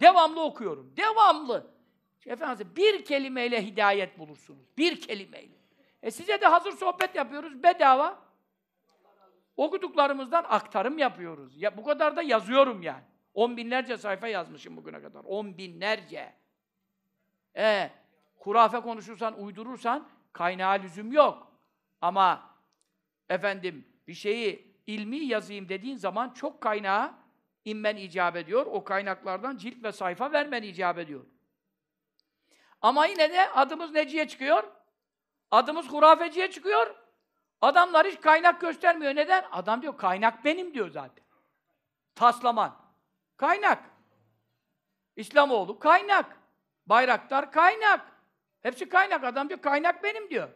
Devamlı okuyorum. Devamlı. Efendim bir kelimeyle hidayet bulursunuz. Bir kelimeyle. E size de hazır sohbet yapıyoruz bedava. Okuduklarımızdan aktarım yapıyoruz. Ya bu kadar da yazıyorum yani. On binlerce sayfa yazmışım bugüne kadar. On binlerce. E, hurafe konuşursan, uydurursan kaynağa lüzum yok. Ama efendim bir şeyi ilmi yazayım dediğin zaman çok kaynağa inmen icap ediyor. O kaynaklardan cilt ve sayfa vermen icap ediyor. Ama yine de adımız neciye çıkıyor? Adımız hurafeciye çıkıyor. Adamlar hiç kaynak göstermiyor. Neden? Adam diyor kaynak benim diyor zaten. Taslaman. Kaynak. İslamoğlu kaynak. Bayraktar kaynak. Hepsi kaynak. Adam diyor kaynak benim diyor.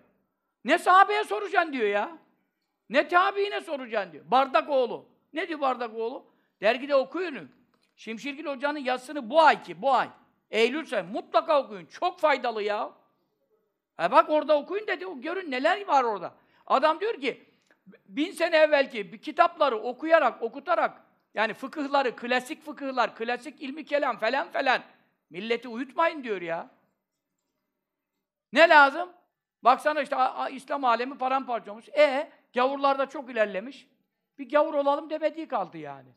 Ne sahabeye soracaksın diyor ya. Ne tabiine soracaksın diyor. Bardak oğlu. Ne diyor bardak oğlu? Dergide okuyun. Şimşirgil Hoca'nın yazısını bu ay ki, bu ay. Eylül sen mutlaka okuyun. Çok faydalı ya. E bak orada okuyun dedi. Görün neler var orada. Adam diyor ki bin sene evvelki kitapları okuyarak, okutarak yani fıkıhları, klasik fıkıhlar, klasik ilmi kelam falan falan milleti uyutmayın diyor ya. Ne lazım? Baksana işte a, a, İslam alemi paramparça olmuş. E gavurlar da çok ilerlemiş. Bir gavur olalım demediği kaldı yani.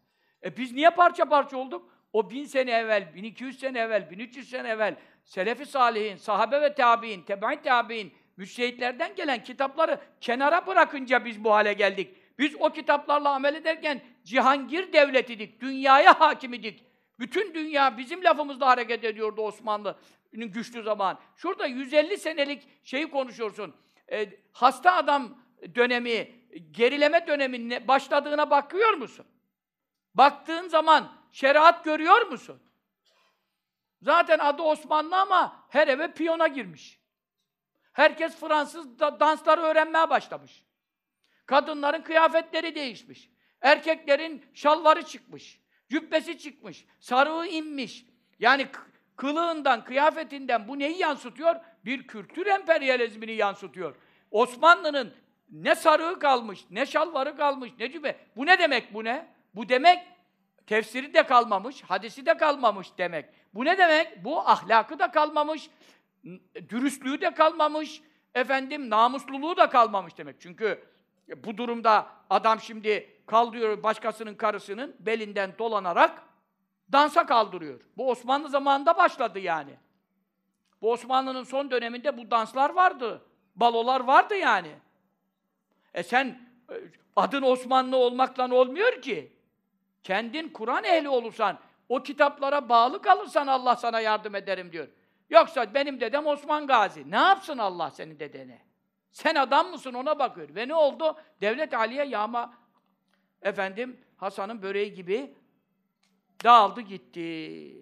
E biz niye parça parça olduk? O bin sene evvel, 1200 sene evvel, 1300 sene evvel Selefi Salihin, sahabe ve tabi'in, tebain tabi'in, müştehitlerden gelen kitapları kenara bırakınca biz bu hale geldik. Biz o kitaplarla amel ederken Cihangir devletidik, dünyaya hakimidik. Bütün dünya bizim lafımızla hareket ediyordu Osmanlı'nın güçlü zaman. Şurada 150 senelik şeyi konuşuyorsun. E, hasta adam dönemi, gerileme dönemi başladığına bakıyor musun? Baktığın zaman şeriat görüyor musun? Zaten adı Osmanlı ama her eve piyona girmiş. Herkes Fransız da dansları öğrenmeye başlamış. Kadınların kıyafetleri değişmiş. Erkeklerin şalları çıkmış. Cübbesi çıkmış. Sarığı inmiş. Yani kılığından, kıyafetinden bu neyi yansıtıyor? Bir kültür emperyalizmini yansıtıyor. Osmanlı'nın ne sarığı kalmış, ne şalvarı kalmış, ne cübbe. Bu ne demek bu ne? Bu demek tefsiri de kalmamış, hadisi de kalmamış demek. Bu ne demek? Bu ahlakı da kalmamış, dürüstlüğü de kalmamış, efendim namusluluğu da kalmamış demek. Çünkü bu durumda adam şimdi kaldırıyor başkasının karısının belinden dolanarak dansa kaldırıyor. Bu Osmanlı zamanında başladı yani. Bu Osmanlı'nın son döneminde bu danslar vardı. Balolar vardı yani. E sen e, adın Osmanlı olmakla olmuyor ki. Kendin Kur'an ehli olursan, o kitaplara bağlı kalırsan Allah sana yardım ederim diyor. Yoksa benim dedem Osman Gazi. Ne yapsın Allah senin dedene? Sen adam mısın ona bakıyor. Ve ne oldu? Devlet Ali'ye yağma efendim Hasan'ın böreği gibi dağıldı gitti.